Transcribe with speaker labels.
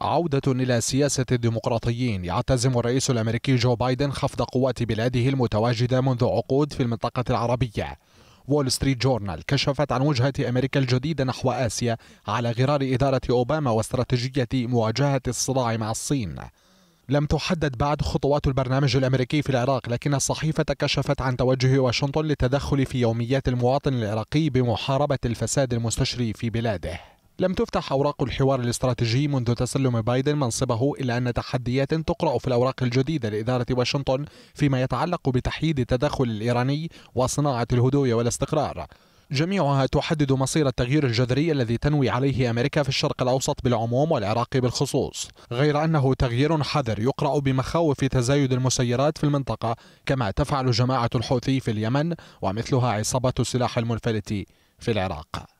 Speaker 1: عودة إلى سياسة الديمقراطيين يعتزم الرئيس الأمريكي جو بايدن خفض قوات بلاده المتواجدة منذ عقود في المنطقة العربية وول ستريت جورنال كشفت عن وجهة أمريكا الجديدة نحو آسيا على غرار إدارة أوباما واستراتيجية مواجهة الصراع مع الصين لم تحدد بعد خطوات البرنامج الأمريكي في العراق لكن الصحيفة كشفت عن توجه واشنطن للتدخل في يوميات المواطن العراقي بمحاربة الفساد المستشري في بلاده لم تفتح أوراق الحوار الاستراتيجي منذ تسلم بايدن منصبه إلا أن تحديات تقرأ في الأوراق الجديدة لإدارة واشنطن فيما يتعلق بتحييد التدخل الإيراني وصناعة الهدوء والاستقرار جميعها تحدد مصير التغيير الجذري الذي تنوي عليه امريكا في الشرق الاوسط بالعموم والعراق بالخصوص، غير انه تغيير حذر يقرا بمخاوف تزايد المسيرات في المنطقه كما تفعل جماعه الحوثي في اليمن ومثلها عصابه السلاح المنفلت في العراق.